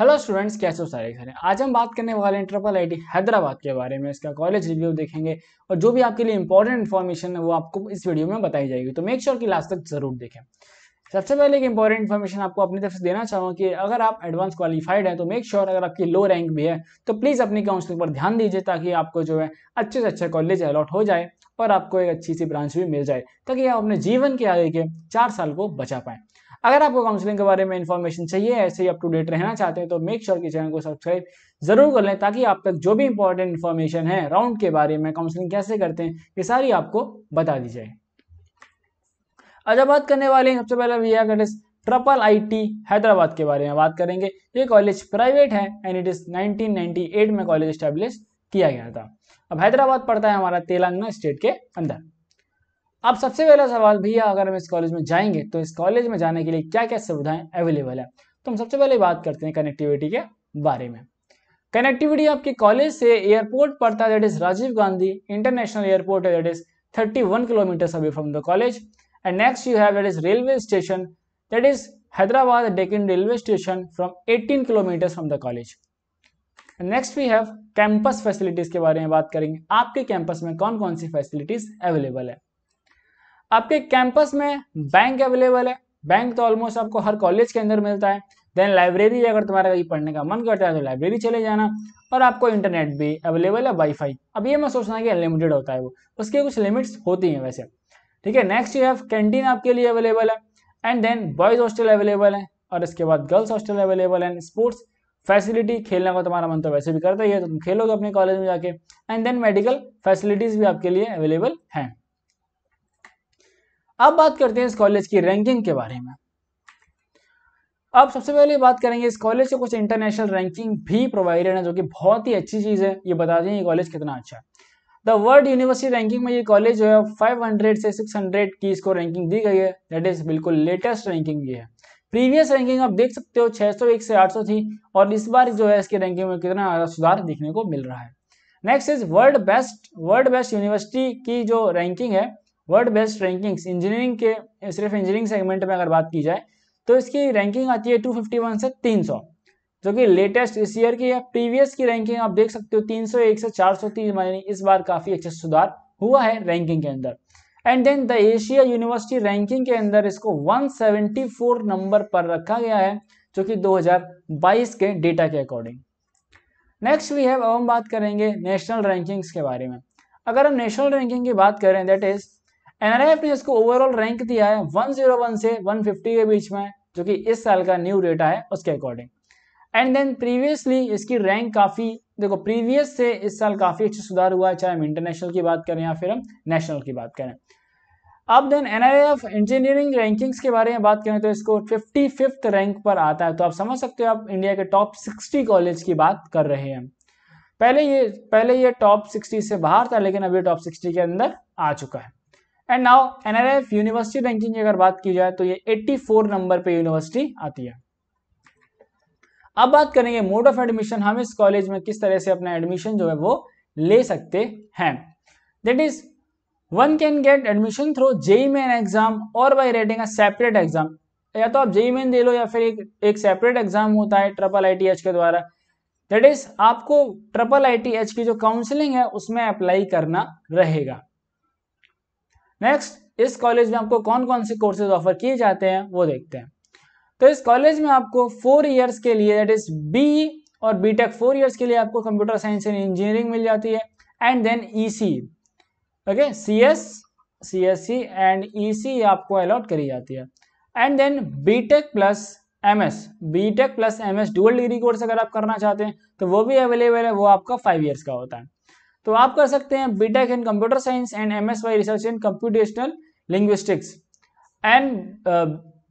hello students कैसे हो सारे सारे आज हम बात करने वाले हैं ट्रिपल आईटी हैदराबाद के बारे में इसका कॉलेज रिव्यू देखेंगे और जो भी आपके लिए इंपॉर्टेंट इन्फॉर्मेशन है वो आपको इस वीडियो में बताई जाएगी तो मेक श्योर sure कि लास्ट तक जरूर देखें सबसे पहले एक इंपॉर्टेंट इन्फॉर्मेशन आपको अपनी तरफ से देना चाहूँगा कि अगर आप एडवांस क्वालिफाइड हैं तो मेक श्योर sure अगर आपकी लो रैंक भी है तो प्लीज़ अपनी काउंसलिंग पर ध्यान दीजिए ताकि आपको जो है अच्छे से अच्छा कॉलेज अलॉट हो जाए और आपको एक अच्छी सी ब्रांच भी मिल जाए ताकि आप अपने जीवन के आगे के चार साल को बचा पाएँ अगर आपको काउंसलिंग के बारे में इन्फॉर्मेशन चाहिए ऐसे ही अप टू डेट रहना चाहते हैं तो मेक श्योर की चैनल को सब्सक्राइब जरूर कर लें ताकि आप तक जो भी इंपॉर्टेंट इन्फॉर्मेशन है राउंड के बारे में काउंसलिंग कैसे करते हैं ये सारी आपको बता दी जाए अच्छा बात करने वाले हैं सबसे पहले भैया कटिस ट्रपल आईटी हैदराबाद के बारे में बात करेंगे ये कॉलेज प्राइवेट है एंड इट इज 1998 में कॉलेज स्टैब्लिश किया गया था अब हैदराबाद पड़ता है हमारा तेलंगाना स्टेट के अंदर अब सबसे पहला सवाल भैया अगर हम इस कॉलेज में जाएंगे तो इस कॉलेज में जाने के लिए क्या क्या सुविधाएं अवेलेबल है तो हम सबसे पहले बात करते हैं कनेक्टिविटी के बारे में कनेक्टिविटी आपके कॉलेज से एयरपोर्ट पड़ता है राजीव गांधी इंटरनेशनल एयरपोर्ट है that away from the college and next you have that is railway station that is Hyderabad Deccan railway station from eighteen kilometre from the college next we have campus facilities के बारे में बात करेंगे आपके campus में कौन कौन सी फैसिलिटीज अवेलेबल है आपके कैंपस में बैंक अवेलेबल है बैंक तो ऑलमोस्ट आपको हर कॉलेज के अंदर मिलता है देन लाइब्रेरी अगर तुम्हारा कहीं पढ़ने का मन करता है तो लाइब्रेरी चले जाना और आपको इंटरनेट भी अवेलेबल है वाईफाई अब ये मैं सोचना कि अनलिमिटेड होता है वो उसके कुछ लिमिट्स होती हैं वैसे ठीक है नेक्स्ट यू हैव कैंटीन आपके लिए अवेलेबल है and then boys hostel available है और इसके बाद गर्ल्स हॉस्टल अवेलेबल है स्पोर्ट्स फैसिलिटी खेलने का तुम्हारा मन तो वैसे भी करता ही है तो तुम खेलोगे अपने कॉलेज में जाके एंड देन मेडिकल फैसिलिटीज़ भी आपके लिए अवेलेबल हैं अब बात करते हैं इस कॉलेज की रैंकिंग के बारे में अब सबसे पहले बात करेंगे इस कॉलेज से कुछ इंटरनेशनल रैंकिंग भी प्रोवाइडेड है जो कि बहुत ही अच्छी चीज़ है ये बता दें ये कॉलेज कितना अच्छा है द वर्ल्ड यूनिवर्सिटी रैंकिंग में ये कॉलेज जो है 500 से 600 की इसको रैंकिंग दी गई है दैट इज बिल्कुल लेटेस्ट रैंकिंग ये है प्रीवियस रैंकिंग आप देख सकते हो छह से आठ थी और इस बार जो है इसकी रैंकिंग में कितना सुधार देखने को मिल रहा है next is world best world best university की जो रैंकिंग है वर्ल्ड बेस्ट रैंकिंग्स इंजीनियरिंग के सिर्फ इंजीनियरिंग सेगमेंट में अगर बात की जाए तो इसकी रैंकिंग आती है 251 से 300 जो कि लेटेस्ट इस ईयर की है प्रीवियस की रैंकिंग आप देख सकते हो 301 से 403 यानी इस बार काफ़ी अच्छा सुधार हुआ है रैंकिंग के अंदर and then the Asia university ranking के अंदर इसको 174 नंबर पर रखा गया है जो कि 2022 के डेटा के अकॉर्डिंग नेक्स्ट वी है अब हम बात करेंगे नेशनल रैंकिंग्स के बारे में अगर हम नेशनल रैंकिंग की बात करें दैट इज एनआरआईएफ ने इसको ओवरऑल रैंक दिया है 101 से 150 के बीच में जो कि इस साल का न्यू डेटा है उसके अकॉर्डिंग एंड देन प्रीवियसली इसकी रैंक काफ़ी देखो प्रीवियस से इस साल काफ़ी अच्छा सुधार हुआ है चाहे हम इंटरनेशनल की बात करें या फिर हम नेशनल की बात करें अब देन एफ इंजीनियरिंग रैंकिंग्स के बारे में बात करें तो इसको फिफ्टी फिफ्थ रैंक पर आता है तो आप समझ सकते हो आप इंडिया के टॉप सिक्सटी कॉलेज की बात कर रहे हैं पहले ये पहले ये टॉप सिक्सटी से बाहर था लेकिन अभी टॉप सिक्सटी के अंदर आ चुका है and now NRF university ranking की अगर बात की जाए तो ये 84 नंबर पे यूनिवर्सिटी आती है अब बात करेंगे मोड ऑफ एडमिशन हम इस कॉलेज में किस तरह से अपना एडमिशन जो है वो ले सकते हैं that is one can get admission through JEE Main exam और बाई रेटिंग सेपरेट एग्जाम या तो आप जेई मेन e दे लो या फिर एक एक सेपरेट एग्जाम होता है ट्रिपल आई के द्वारा दैट इज आपको ट्रिपल आई की जो काउंसिलिंग है उसमें अप्लाई करना रहेगा नेक्स्ट इस कॉलेज में आपको कौन कौन से कोर्सेज ऑफर किए जाते हैं वो देखते हैं तो इस कॉलेज में आपको फोर ईयर्स के लिए दैट इज बी और बी टेक फोर ईयर्स के लिए आपको कंप्यूटर साइंस एंड इंजीनियरिंग मिल जाती है and then E C okay C S C S C and E C आपको अलॉट करी जाती है and then B tech plus M S B tech plus M S dual degree course अगर आप करना चाहते हैं तो वो भी अवेलेबल है वो आपका फाइव ईयर्स का होता है तो आप कर सकते हैं BTech in computer science and M S by research in computational linguistics and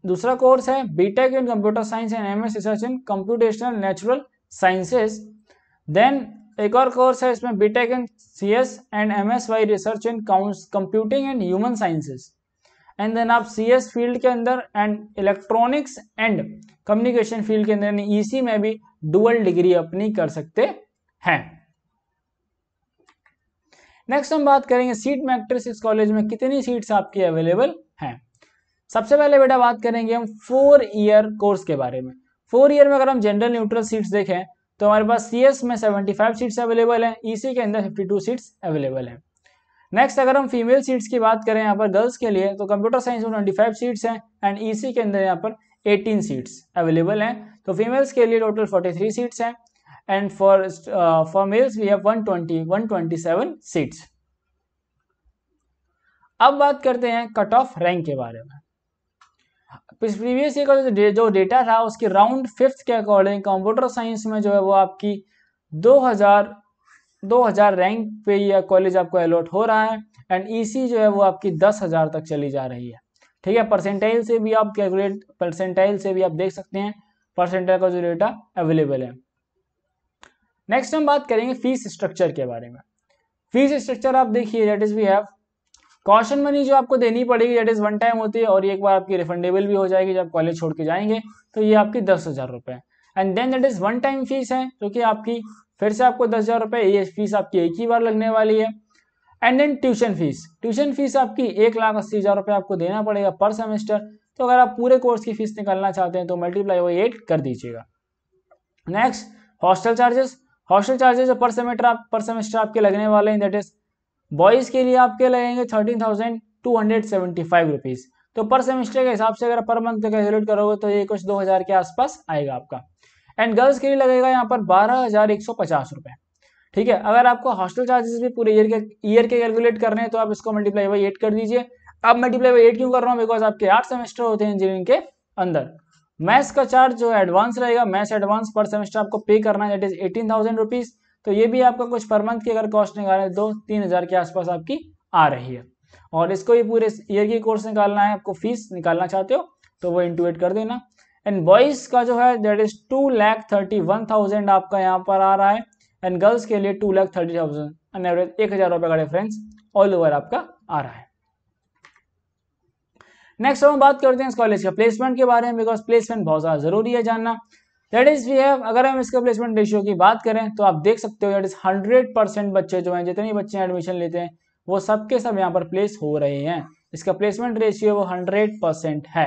दूसरा कोर्स है BTech in computer science and M S research in computational natural sciences then एक और कोर्स है इसमें BTech in C S and M S by research in computing and human sciences and then आप C S field के अंदर and electronics and communication field के अंदर ई सी e में भी डुअल डिग्री अपनी कर सकते हैं नेक्स्ट हम बात करेंगे सीट मैट्रिक्स इस कॉलेज में कितनी सीट्स आपकी अवेलेबल हैं सबसे पहले बेटा बात करेंगे हम फोर ईयर कोर्स के बारे में फोर ईयर में अगर हम जनरल न्यूट्रल सीट्स देखें तो हमारे पास सी एस में सेवेंटी फाइव सीट्स अवेलेबल हैं ईसी के अंदर फिफ्टी टू सीट्स अवेलेबल हैं नेक्स्ट अगर हम फीमेल सीट्स की बात करें यहाँ पर गर्ल्स के लिए तो कंप्यूटर साइंस में ट्वेंटी फाइव सीट्स हैं एंड ई के अंदर यहाँ पर एटीन सीट्स अवेलेबल हैं तो फीमेल्स के लिए टोटल फोर्टी थ्री सीट्स हैं and for uh, for males we have 120 127 seats अब बात करते हैं कट ऑफ रैंक के बारे में प्रीवियस ईयर का जो डेटा था उसकी राउंड फिफ्थ के अकॉर्डिंग कंप्यूटर साइंस में जो है वो आपकी 2000 2000 रैंक पे यह कॉलेज आपको अलॉट हो रहा है एंड ईसी e जो है वो आपकी 10000 तक चली जा रही है ठीक है परसेंटाइल से भी आप कैलकुलेट परसेंटाइल से भी आप देख सकते हैं परसेंटाइल का जो डेटा अवेलेबल है नेक्स्ट हम बात करेंगे फीस स्ट्रक्चर के बारे में फीस स्ट्रक्चर आप देखिए that is we have caution money जो आपको देनी पड़ेगी दैट इज वन टाइम होती है और एक बार आपकी रिफंडेबल भी हो जाएगी जब कॉलेज छोड़ के जाएंगे तो ये आपकी दस हज़ार रुपए and then that is one time fees है जो कि आपकी फिर से आपको दस हज़ार रुपए ये फीस आपकी एक ही बार लगने वाली है and then tuition fees tuition fees आपकी एक लाख अस्सी हज़ार रुपए आपको देना पड़ेगा पर सेमेस्टर तो अगर आप पूरे कोर्स की फीस निकालना चाहते हैं तो मल्टीप्लाई बाई एट कर दीजिएगा next hostel charges hostel charges per semester आप पर सेमेस्टर आपके लगने वाले हैं दैट इज बॉयज़ के लिए आपके लगेंगे thirteen thousand two hundred seventy five rupees तो पर सेमेस्टर के हिसाब से अगर पर मंथ कैलकुलेट करोगे तो ये कुछ दो हज़ार के आसपास आएगा आपका एंड गर्ल्स के लिए लगेगा यहाँ पर बारह हज़ार एक सौ पचास रुपये ठीक है अगर आपको हॉस्टल चार्जेस भी पूरे ईयर के ईयर के कैलकुलेट करने हैं तो आप इसको मल्टीप्लाई बाई एट कर दीजिए अब मल्टीप्लाई बाई एट क्यों कर रहा हूँ बिकॉज आपके आठ सेमेस्टर होते हैं इंजीनियरिंग के अंदर मैथ्स का चार्ज जो एडवांस रहेगा मैथ्स एडवांस पर सेमेस्टर आपको पे करना है इज एटीन थाउजेंड रुपीज़ तो ये भी आपका कुछ पर मंथ की अगर कॉस्ट निकाल दो तीन हज़ार के आसपास आपकी आ रही है और इसको भी पूरे ईयर की कोर्स निकालना है आपको फीस निकालना चाहते हो तो वो इंटूएट कर देना एंड बॉयज़ का जो है that is two lakh thirty one thousand आपका यहाँ पर आ रहा है एंड गर्ल्स के लिए two lakh thirty thousand an average एक हज़ार रुपये का डिफरेंस ऑल ओवर आपका आ रहा है नेक्स्ट हम बात करते हैं इस कॉलेज के प्लेसमेंट के बारे में बिकॉज प्लेसमेंट बहुत ज़्यादा ज़रूरी है जानना दैट इज़ वी हैव अगर हम इसके प्लेसमेंट रेशियो की बात करें तो आप देख सकते हो दैट इज़ हंड्रेड परसेंट बच्चे जो हैं जितने बच्चे एडमिशन लेते हैं वो सबके सब सब यहाँ पर प्लेस हो रहे हैं इसका प्लेसमेंट रेशियो वो हंड्रेड परसेंट है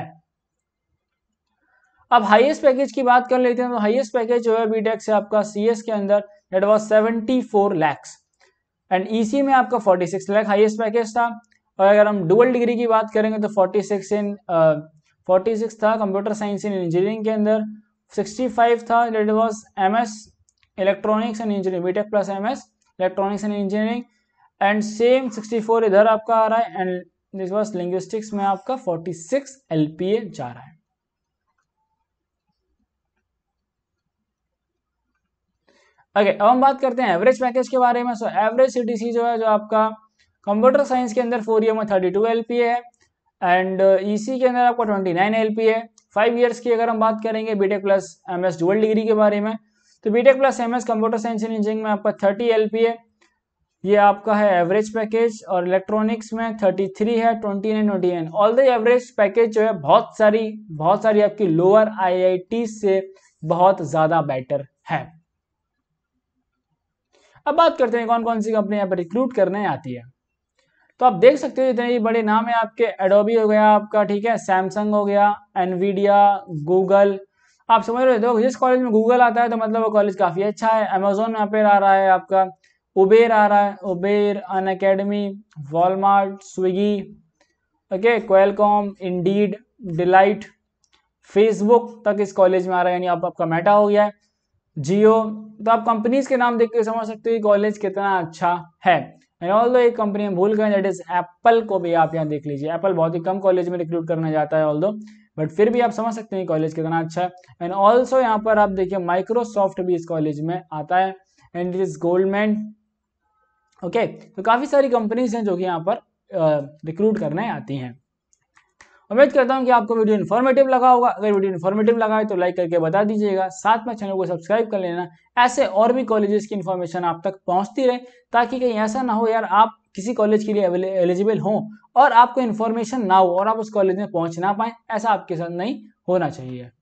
अब हाईएस्ट पैकेज की बात कर लेते हैं तो हाईएस्ट पैकेज जो है बीटेक e से आपका सीएस के अंदर that was seventy four lakhs and EC में आपका forty six lakh highest package था और अगर हम डुअल डिग्री की बात करेंगे तो 46 इन फोर्टी सिक्स था कंप्यूटर साइंस इन इंजीनियरिंग के अंदर 65 था that was M S electronics and engineering BTech plus M S electronics and engineering and same 64 इधर आपका आ रहा है एंड दिस वॉज लिंग्विस्टिक्स में आपका 46 सिक्स एल जा रहा है ओके okay, अब हम बात करते हैं एवरेज पैकेज के बारे में सो एवरेज सीटीसी जो है जो आपका कंप्यूटर साइंस के अंदर फोर ईयर में thirty two L P A है एंड ई uh, e के अंदर आपका ट्वेंटी नाइन एल पी है फाइव ईयर्स की अगर हम बात करेंगे BTech plus M S dual degree के बारे में तो BTech plus M S computer science and engineering में आपका थर्टी एल है ये आपका है एवरेज पैकेज और इलेक्ट्रॉनिक्स में थर्टी थ्री है twenty nine twenty nine all the average package जो है बहुत सारी बहुत सारी आपकी लोअर आई आई टी से बहुत ज़्यादा बेटर है अब बात करते हैं कौन कौन सी कंपनी यहाँ पर रिक्रूट करने आती है तो आप देख सकते हो इतने बड़े नाम है आपके एडोबी हो गया आपका ठीक है सैमसंग हो गया एनवीडिया गूगल आप समझ रहे हो जिस कॉलेज में गूगल आता है तो मतलब वो कॉलेज काफ़ी अच्छा है अमेजोन यहाँ पे आ रहा है आपका उबेर आ रहा है Uber Unacademy Walmart Swiggy okay Qualcomm Indeed Deloitte Facebook तक इस कॉलेज में आ रहा है यानी आप आपका मेटा हो गया है जियो तो आप कंपनीज के नाम देख के समझ सकते हो कॉलेज कितना अच्छा है एंड ऑल दो एक कंपनी में भूल गए दैट इज एप्पल को भी आप यहाँ देख लीजिए एप्पल बहुत ही कम कॉलेज में रिक्रूट करना जाता है ऑल दो बट फिर भी आप समझ सकते हैं कॉलेज कितना अच्छा है एंड ऑल्सो यहाँ पर आप देखिए माइक्रोसॉफ्ट भी इस कॉलेज में आता है and it is Goldman okay तो काफ़ी सारी कंपनीज हैं जो कि यहाँ पर रिक्रूट करने आती हैं उम्मीद करता हूँ कि आपको वीडियो इन्फॉर्मेटिव लगा होगा अगर वीडियो इन्फॉर्मेटिव लगा है तो लाइक करके बता दीजिएगा साथ में चैनल को सब्सक्राइब कर लेना ऐसे और भी कॉलेजेस की इन्फॉर्मेशन आप तक पहुँचती रहे ताकि कहीं ऐसा ना हो यार आप किसी कॉलेज के लिए एलिजिबल हों और आपको इन्फॉर्मेशन ना हो और आप उस कॉलेज में पहुँच ना पाएँ ऐसा आपके साथ नहीं होना चाहिए